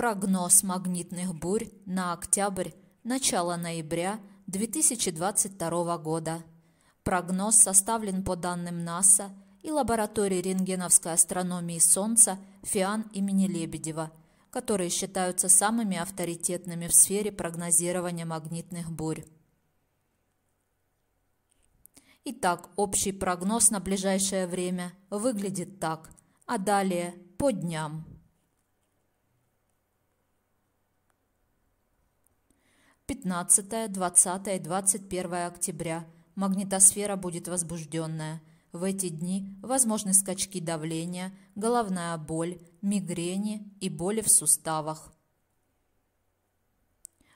Прогноз магнитных бурь на октябрь, начало ноября 2022 года. Прогноз составлен по данным НАСА и лаборатории рентгеновской астрономии Солнца ФИАН имени Лебедева, которые считаются самыми авторитетными в сфере прогнозирования магнитных бурь. Итак, общий прогноз на ближайшее время выглядит так, а далее по дням. 15, 20 и 21 октября магнитосфера будет возбужденная. В эти дни возможны скачки давления, головная боль, мигрени и боли в суставах.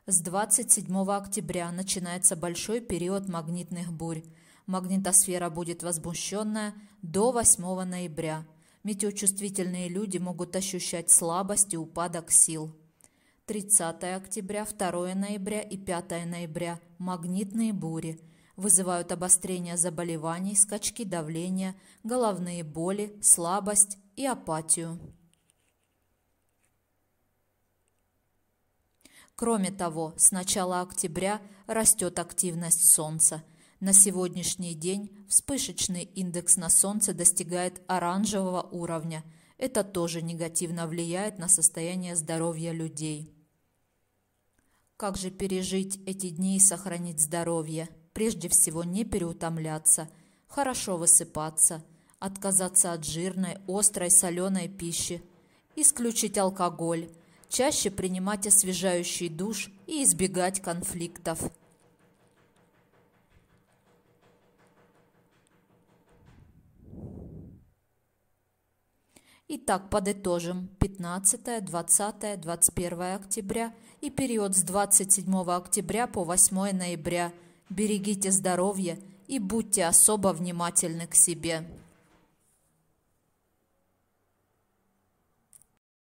С 27 октября начинается большой период магнитных бурь. Магнитосфера будет возмущенная до 8 ноября. Метеочувствительные люди могут ощущать слабость и упадок сил. 30 октября, 2 ноября и 5 ноября – магнитные бури. Вызывают обострение заболеваний, скачки давления, головные боли, слабость и апатию. Кроме того, с начала октября растет активность Солнца. На сегодняшний день вспышечный индекс на Солнце достигает оранжевого уровня – это тоже негативно влияет на состояние здоровья людей. Как же пережить эти дни и сохранить здоровье? Прежде всего, не переутомляться, хорошо высыпаться, отказаться от жирной, острой, соленой пищи, исключить алкоголь, чаще принимать освежающий душ и избегать конфликтов. Итак, подытожим. 15, 20, 21 октября и период с 27 октября по 8 ноября. Берегите здоровье и будьте особо внимательны к себе.